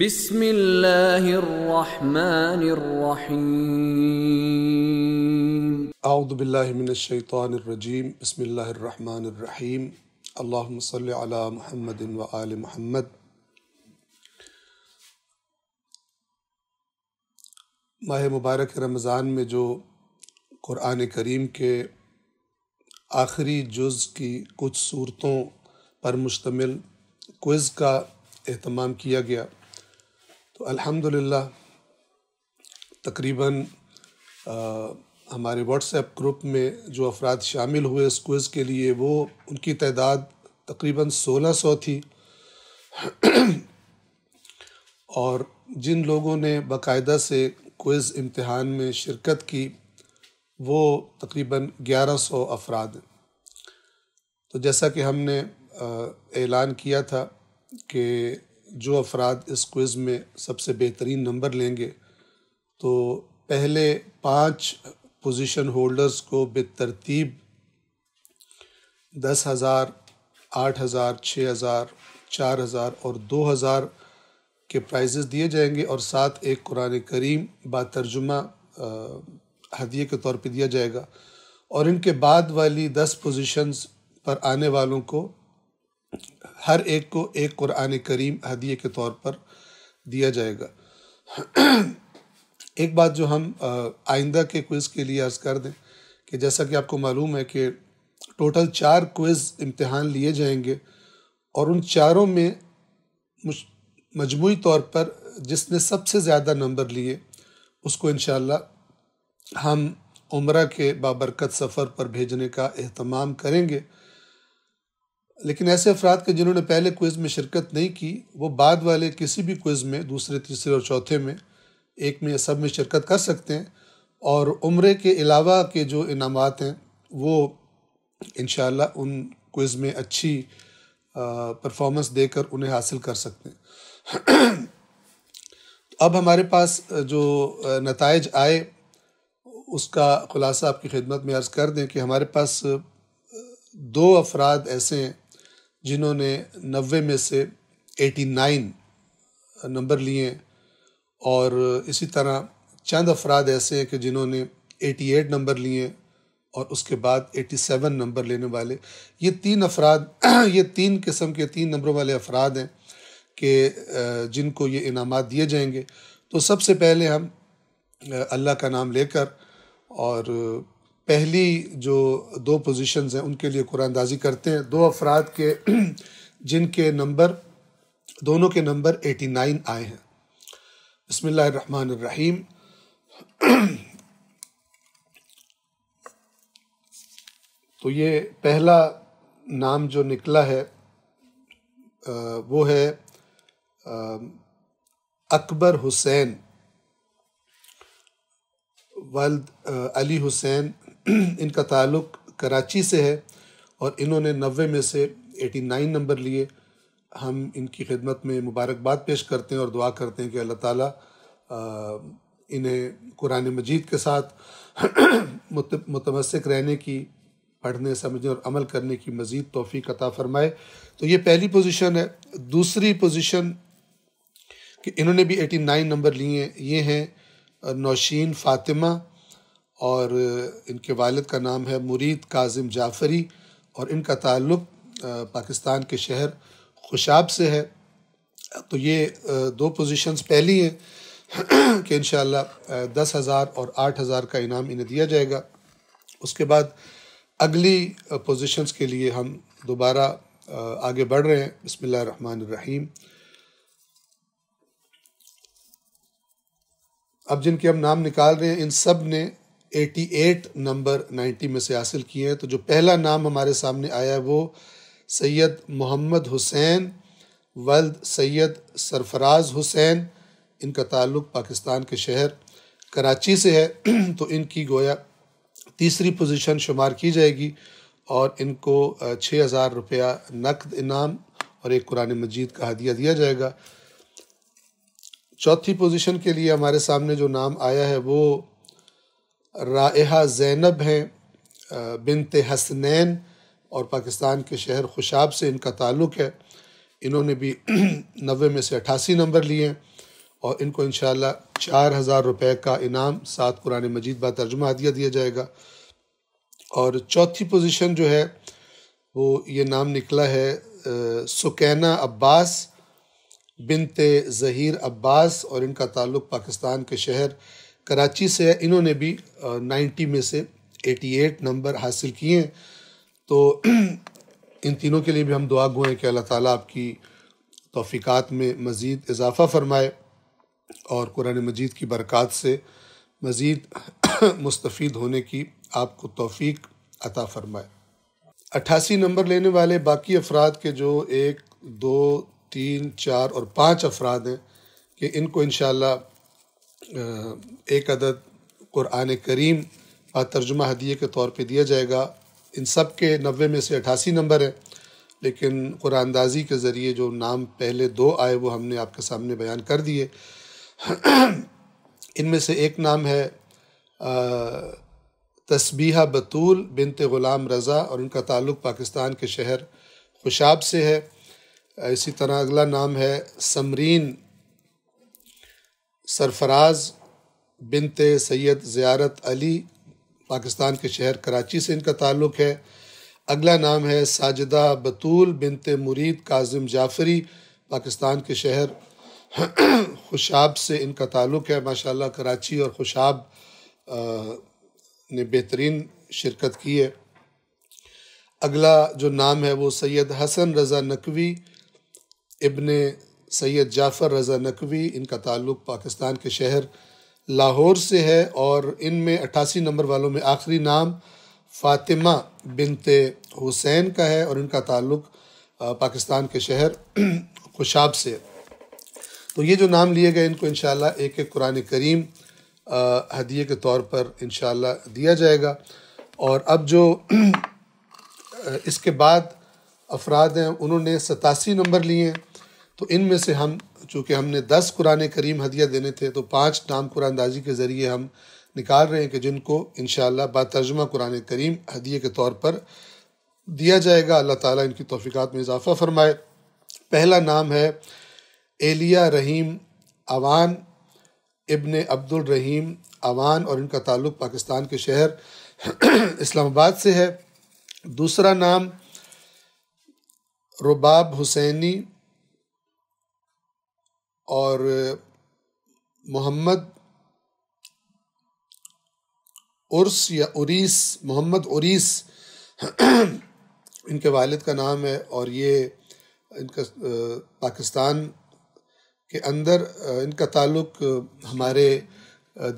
بسم اللہ الرحمن الرحیم اعوذ باللہ من الشیطان الرجیم بسم اللہ الرحمن الرحیم اللہم صلی علی محمد محمد ماہ مبارک رمضان میں جو قرآن کریم کے آخری جز کی کچھ صورتوں پر مشتمل کوئز کا اہتمام کیا گیا الحمد للہ تقریباً ہمارے واٹس ایپ گروپ میں جو افراد شامل ہوئے اس کوئز کے لیے وہ ان کی تعداد تقریباً سولہ سو تھی اور جن لوگوں نے باقاعدہ سے کوئز امتحان میں شرکت کی وہ تقریباً گیارہ سو افراد تو جیسا کہ ہم نے اعلان کیا تھا کہ جو افراد اس کوئز میں سب سے بہترین نمبر لیں گے تو پہلے پانچ پوزیشن ہولڈرز کو بے ترتیب دس ہزار آٹھ ہزار چھ ہزار چار ہزار اور دو ہزار کے پرائزز دیے جائیں گے اور ساتھ ایک قرآن کریم با ترجمہ ہدیے کے طور پہ دیا جائے گا اور ان کے بعد والی دس پوزیشنز پر آنے والوں کو ہر ایک کو ایک قرآن کریم ہدیے کے طور پر دیا جائے گا ایک بات جو ہم آئندہ کے کوئز کے لیے عرض کر دیں کہ جیسا کہ آپ کو معلوم ہے کہ ٹوٹل چار کوئز امتحان لیے جائیں گے اور ان چاروں میں مجموعی طور پر جس نے سب سے زیادہ نمبر لیے اس کو انشاءاللہ ہم عمرہ کے بابرکت سفر پر بھیجنے کا اہتمام کریں گے لیکن ایسے افراد کے جنہوں نے پہلے کوئز میں شرکت نہیں کی وہ بعد والے کسی بھی کوئز میں دوسرے تیسرے اور چوتھے میں ایک میں یا سب میں شرکت کر سکتے ہیں اور عمرے کے علاوہ کے جو انعامات ہیں وہ انشاءاللہ ان کوئز میں اچھی پرفارمنس دے کر انہیں حاصل کر سکتے ہیں اب ہمارے پاس جو نتائج آئے اس کا خلاصہ آپ کی خدمت میں عرض کر دیں کہ ہمارے پاس دو افراد ایسے ہیں جنہوں نے نوے میں سے ایٹی نائن نمبر لیے ہیں اور اسی طرح چند افراد ایسے ہیں کہ جنہوں نے ایٹی ایٹ نمبر لیے اور اس کے بعد ایٹی سیون نمبر لینے والے یہ تین افراد یہ تین قسم کے تین نمبروں والے افراد ہیں کہ جن کو یہ انعامات دیے جائیں گے تو سب سے پہلے ہم اللہ کا نام لے کر اور پہلی جو دو پوزیشنز ہیں ان کے لیے قرآن اندازی کرتے ہیں دو افراد کے جن کے نمبر دونوں کے نمبر ایٹی نائن آئے ہیں بسم اللہ الرحمن الرحیم تو یہ پہلا نام جو نکلا ہے وہ ہے اکبر حسین ولد علی حسین ان کا تعلق کراچی سے ہے اور انہوں نے نوے میں سے ایٹی نائن نمبر لیے ہم ان کی خدمت میں مبارکباد پیش کرتے ہیں اور دعا کرتے ہیں کہ اللہ تعالیٰ انہیں قرآن مجید کے ساتھ متمسک رہنے کی پڑھنے سمجھنے اور عمل کرنے کی مزید توفیق عطا فرمائے تو یہ پہلی پوزیشن ہے دوسری پوزیشن کہ انہوں نے بھی ایٹی نائن نمبر لیے ہیں یہ ہیں نوشین فاطمہ اور ان کے والد کا نام ہے مرید کاظم جعفری اور ان کا تعلق پاکستان کے شہر خوشاب سے ہے تو یہ دو پوزیشنز پہلی ہیں کہ انشاءاللہ دس ہزار اور آٹھ ہزار کا انعام انہیں دیا جائے گا اس کے بعد اگلی پوزیشنز کے لیے ہم دوبارہ آگے بڑھ رہے ہیں بسم اللہ الرحمن الرحیم اب جن کے ہم نام نکال رہے ہیں ان سب نے ایٹی ایٹ نمبر نائنٹی میں سے حاصل کیے ہیں تو جو پہلا نام ہمارے سامنے آیا ہے وہ سید محمد حسین ولد سید سرفراز حسین ان کا تعلق پاکستان کے شہر کراچی سے ہے تو ان کی گویا تیسری پوزیشن شمار کی جائے گی اور ان کو چھ ہزار روپیہ نقد انعام اور ایک قرآن مجید کا ہدیہ دیا جائے گا چوتھی پوزیشن کے لیے ہمارے سامنے جو نام آیا ہے وہ رائحہ زینب ہیں بنت حسنین اور پاکستان کے شہر خوشاب سے ان کا تعلق ہے انہوں نے بھی نوے میں سے اٹھاسی نمبر لیے ہیں اور ان کو انشاءاللہ چار ہزار روپے کا انعام سات قرآن مجید با ترجمہ ہدیہ دیا جائے گا اور چوتھی پوزیشن جو ہے وہ یہ نام نکلا ہے سکینہ عباس بنت ظہیر عباس اور ان کا تعلق پاکستان کے شہر کراچی سے انہوں نے بھی نائنٹی میں سے ایٹی ایٹ نمبر حاصل کیے ہیں تو ان تینوں کے لیے بھی ہم دعا گو ہیں کہ اللہ تعالیٰ آپ کی توفیقات میں مزید اضافہ فرمائے اور قرآن مجید کی برکات سے مزید مستفید ہونے کی آپ کو توفیق عطا فرمائے اٹھاسی نمبر لینے والے باقی افراد کے جو ایک دو تین چار اور پانچ افراد ہیں کہ ان کو انشاءاللہ ایک عدد قرآن کریم کا ترجمہ ہدیہ کے طور پہ دیا جائے گا ان سب کے نوے میں سے اٹھاسی نمبر ہیں لیکن قرآن دازی کے ذریعے جو نام پہلے دو آئے وہ ہم نے آپ کے سامنے بیان کر دیے ان میں سے ایک نام ہے تسبیحہ بطول بنت غلام رضا اور ان کا تعلق پاکستان کے شہر خوشاب سے ہے اسی طرح اگلا نام ہے سمرین سرفراز بنت سید زیارت علی پاکستان کے شہر کراچی سے ان کا تعلق ہے اگلا نام ہے ساجدہ بطول بنت مرید کاظم جعفری پاکستان کے شہر خوشاب سے ان کا تعلق ہے ماشاءاللہ کراچی اور خوشاب نے بہترین شرکت کی ہے اگلا جو نام ہے وہ سید حسن رضا نقوی ابن سید جعفر رضا نقوی ان کا تعلق پاکستان کے شہر لاہور سے ہے اور ان میں اٹھاسی نمبر والوں میں آخری نام فاطمہ بنت حسین کا ہے اور ان کا تعلق پاکستان کے شہر خوشاب سے تو یہ جو نام لیے گئے ان کو انشاءاللہ ایک ایک قرآن کریم ہدیے کے طور پر انشاءاللہ دیا جائے گا اور اب جو اس کے بعد افراد ہیں انہوں نے ستاسی نمبر لیے ہیں تو ان میں سے ہم چونکہ ہم نے دس قرآن کریم ہدیہ دینے تھے تو پانچ نام قرآن دازی کے ذریعے ہم نکال رہے ہیں کہ جن کو انشاءاللہ با ترجمہ قرآن کریم ہدیہ کے طور پر دیا جائے گا اللہ تعالیٰ ان کی توفیقات میں اضافہ فرمائے پہلا نام ہے ایلیا رحیم اوان ابن عبد الرحیم عوان اور ان کا تعلق پاکستان کے شہر اسلام آباد سے ہے دوسرا نام رباب حسینی اور محمد عرس یا عریس محمد اریس ان کے والد کا نام ہے اور یہ ان کا پاکستان کے اندر ان کا تعلق ہمارے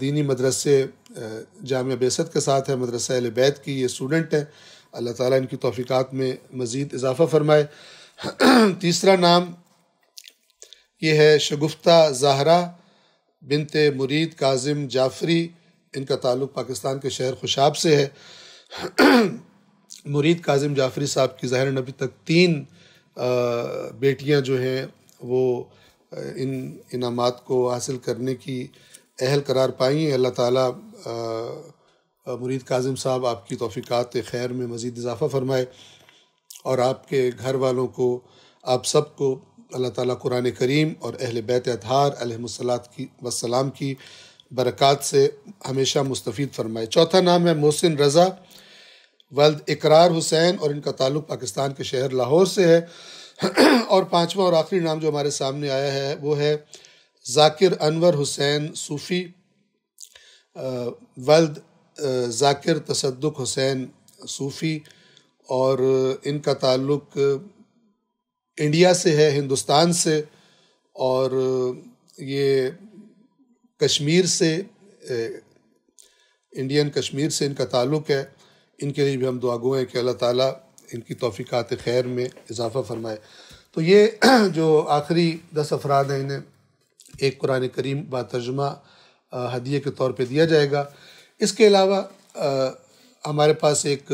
دینی مدرسے جامعہ بیسط کے ساتھ ہے مدرسہ اہل بیت کی یہ اسٹوڈنٹ ہیں اللہ تعالیٰ ان کی توفیقات میں مزید اضافہ فرمائے تیسرا نام یہ ہے شگفتہ زہرا بنت مرید کاظم جعفری ان کا تعلق پاکستان کے شہر خوشاب سے ہے مرید کاظم جعفری صاحب کی ظاہر نبی تک تین بیٹیاں جو ہیں وہ ان انعامات کو حاصل کرنے کی اہل قرار پائی ہیں اللہ تعالیٰ مرید کاظم صاحب آپ کی توفیقات خیر میں مزید اضافہ فرمائے اور آپ کے گھر والوں کو آپ سب کو اللہ تعالیٰ قرآن کریم اور اہل بیت اطہار علیہ و کی وسلام کی برکات سے ہمیشہ مستفید فرمائے چوتھا نام ہے محسن رضا ولد اقرار حسین اور ان کا تعلق پاکستان کے شہر لاہور سے ہے اور پانچواں اور آخری نام جو ہمارے سامنے آیا ہے وہ ہے ذاکر انور حسین صوفی ولد ذاکر تصدق حسین صوفی اور ان کا تعلق انڈیا سے ہے ہندوستان سے اور یہ کشمیر سے انڈین کشمیر سے ان کا تعلق ہے ان کے لیے بھی ہم دعا گو ہیں کہ اللہ تعالیٰ ان کی توفیقات خیر میں اضافہ فرمائے تو یہ جو آخری دس افراد ہیں انہیں ایک قرآن کریم با ترجمہ ہدیے کے طور پہ دیا جائے گا اس کے علاوہ ہمارے پاس ایک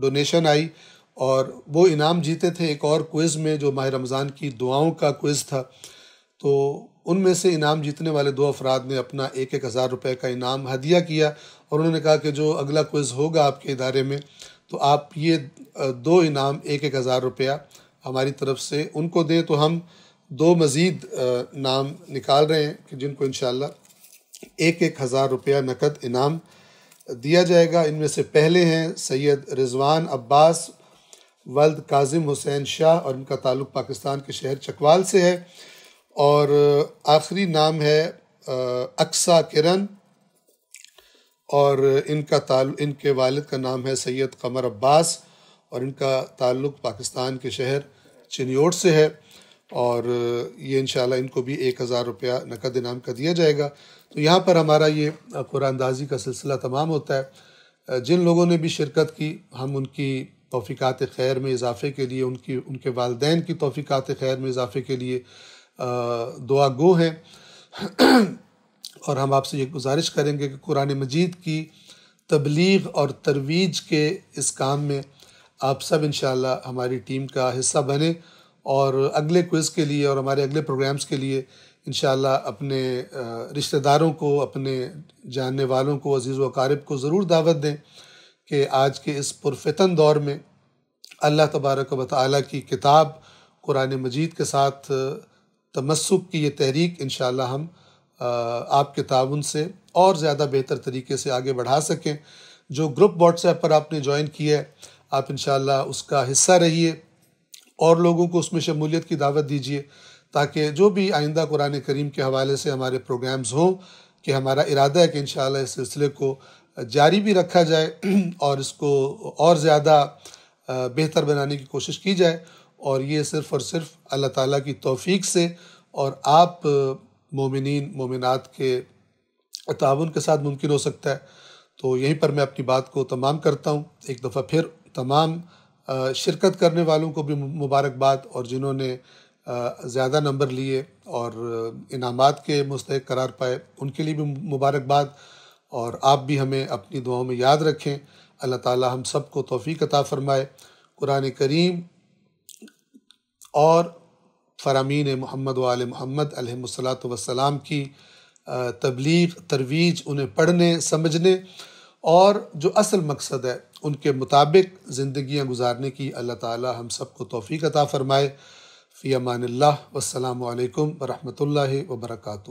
ڈونیشن آئی اور وہ انعام جیتے تھے ایک اور کوئز میں جو ماہ رمضان کی دعاؤں کا کوئز تھا تو ان میں سے انعام جیتنے والے دو افراد نے اپنا ایک ایک ہزار روپے کا انعام ہدیہ کیا اور انہوں نے کہا کہ جو اگلا کوئز ہوگا آپ کے ادارے میں تو آپ یہ دو انعام ایک ایک ہزار روپیہ ہماری طرف سے ان کو دیں تو ہم دو مزید نام نکال رہے ہیں کہ جن کو انشاءاللہ ایک ایک ہزار روپیہ نقد انعام دیا جائے گا ان میں سے پہلے ہیں سید رضوان عباس والد کاظم حسین شاہ اور ان کا تعلق پاکستان کے شہر چکوال سے ہے اور آخری نام ہے اکسا کرن اور ان کا تعلق ان کے والد کا نام ہے سید قمر عباس اور ان کا تعلق پاکستان کے شہر چنیوٹ سے ہے اور یہ انشاءاللہ ان کو بھی ایک ہزار روپیہ نقد انعام کا دیا جائے گا تو یہاں پر ہمارا یہ قرآن دازی کا سلسلہ تمام ہوتا ہے جن لوگوں نے بھی شرکت کی ہم ان کی توفیقات خیر میں اضافے کے لیے ان کی ان کے والدین کی توفیقات خیر میں اضافے کے لیے دعا گو ہیں اور ہم آپ سے یہ گزارش کریں گے کہ قرآن مجید کی تبلیغ اور ترویج کے اس کام میں آپ سب انشاءاللہ ہماری ٹیم کا حصہ بنیں اور اگلے کوئز کے لیے اور ہمارے اگلے پروگرامز کے لیے انشاءاللہ اپنے رشتہ داروں کو اپنے جاننے والوں کو عزیز و اقارب کو ضرور دعوت دیں کہ آج کے اس پرفتن دور میں اللہ تبارک و تعالیٰ کی کتاب قرآن مجید کے ساتھ تمسک کی یہ تحریک انشاءاللہ ہم آپ کے تعاون سے اور زیادہ بہتر طریقے سے آگے بڑھا سکیں جو گروپ واٹس ایپ پر آپ نے جوائن کیا ہے آپ انشاءاللہ اس کا حصہ رہیے اور لوگوں کو اس میں شمولیت کی دعوت دیجیے تاکہ جو بھی آئندہ قرآن کریم کے حوالے سے ہمارے پروگرامز ہوں کہ ہمارا ارادہ ہے کہ انشاءاللہ اس سلسلے کو جاری بھی رکھا جائے اور اس کو اور زیادہ بہتر بنانے کی کوشش کی جائے اور یہ صرف اور صرف اللہ تعالیٰ کی توفیق سے اور آپ مومنین مومنات کے تعاون کے ساتھ ممکن ہو سکتا ہے تو یہیں پر میں اپنی بات کو تمام کرتا ہوں ایک دفعہ پھر تمام شرکت کرنے والوں کو بھی مبارکباد اور جنہوں نے زیادہ نمبر لیے اور انعامات کے مستحق قرار پائے ان کے لیے بھی مبارکباد اور آپ بھی ہمیں اپنی دعاؤں میں یاد رکھیں اللہ تعالیٰ ہم سب کو توفیق عطا فرمائے قرآن کریم اور فرامین محمد و علیہ محمد علیہ و وسلام کی تبلیغ ترویج انہیں پڑھنے سمجھنے اور جو اصل مقصد ہے ان کے مطابق زندگیاں گزارنے کی اللہ تعالیٰ ہم سب کو توفیق عطا فرمائے فی امان اللہ والسلام علیکم ورحمۃ اللہ وبرکاتہ